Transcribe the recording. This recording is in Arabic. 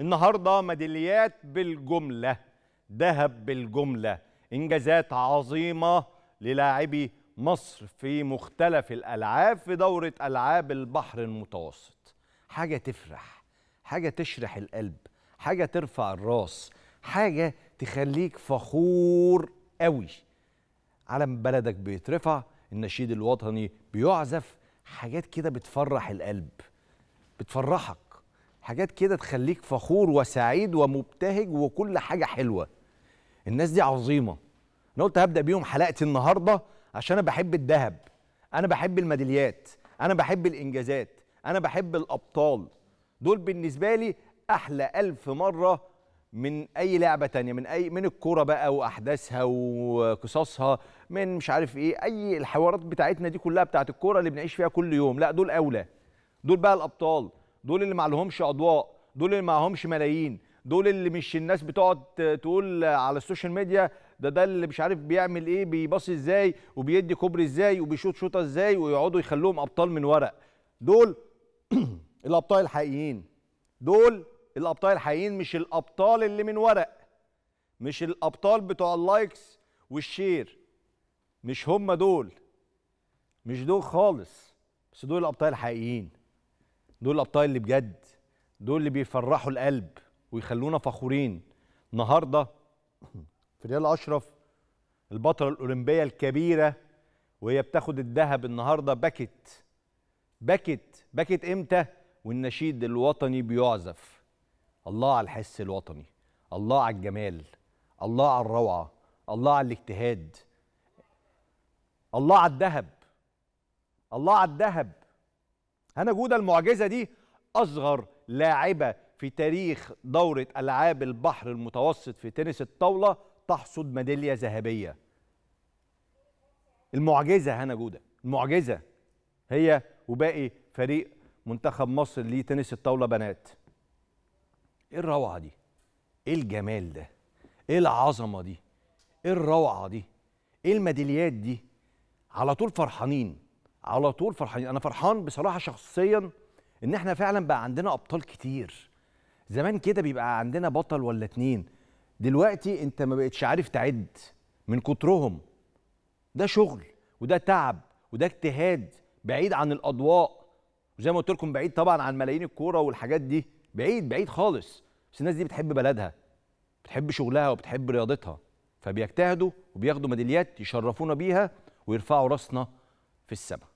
النهارده ميداليات بالجمله ذهب بالجمله انجازات عظيمه للاعبي مصر في مختلف الالعاب في دوره العاب البحر المتوسط حاجه تفرح حاجه تشرح القلب حاجه ترفع الراس حاجه تخليك فخور قوي علم بلدك بيترفع النشيد الوطني بيعزف حاجات كده بتفرح القلب بتفرحك حاجات كده تخليك فخور وسعيد ومبتهج وكل حاجه حلوه الناس دي عظيمه انا قلت هبدا بيهم حلقتي النهارده عشان انا بحب الذهب انا بحب الميداليات انا بحب الانجازات انا بحب الابطال دول بالنسبه لي احلى ألف مره من اي لعبه تانية من اي من الكوره بقى واحداثها وقصصها من مش عارف ايه اي الحوارات بتاعتنا دي كلها بتاعت الكوره اللي بنعيش فيها كل يوم لا دول اولى دول بقى الابطال دول اللي معلهمش اضواء دول اللي معهمش ملايين دول اللي مش الناس بتقعد تقول على السوشيال ميديا ده ده اللي مش عارف بيعمل ايه بيباصي ازاي وبيدي كوبري ازاي وبيشوط شوطه ازاي ويقعدوا يخلوهم ابطال من ورق دول الابطال الحقيقيين دول الابطال الحقيقيين مش الابطال اللي من ورق مش الابطال بتوع اللايكس والشير مش هم دول مش دول خالص بس دول الابطال الحقيقيين دول الابطال اللي بجد دول اللي بيفرحوا القلب ويخلونا فخورين النهارده فريال اشرف البطله الاولمبيه الكبيره وهي بتاخد الذهب النهارده بكت بكت بكت امتى والنشيد الوطني بيعزف الله على الحس الوطني الله على الجمال الله على الروعه الله على الاجتهاد الله على الذهب الله على الذهب هنا جوده المعجزه دي اصغر لاعبه في تاريخ دوره العاب البحر المتوسط في تنس الطاوله تحصد ميداليه ذهبيه المعجزه هنا جوده المعجزه هي وباقي فريق منتخب مصر لتنس الطاوله بنات ايه الروعه دي ايه الجمال ده ايه العظمه دي ايه الروعه دي ايه الميداليات دي على طول فرحانين على طول فرحانين انا فرحان بصراحه شخصيا ان احنا فعلا بقى عندنا ابطال كتير زمان كده بيبقى عندنا بطل ولا اتنين دلوقتي انت ما بقتش عارف تعد من كترهم ده شغل وده تعب وده اجتهاد بعيد عن الاضواء وزي ما قلت لكم بعيد طبعا عن ملايين الكوره والحاجات دي بعيد بعيد خالص بس الناس دي بتحب بلدها بتحب شغلها وبتحب رياضتها فبيجتهدوا وبياخدوا ميداليات يشرفونا بيها ويرفعوا راسنا في السماء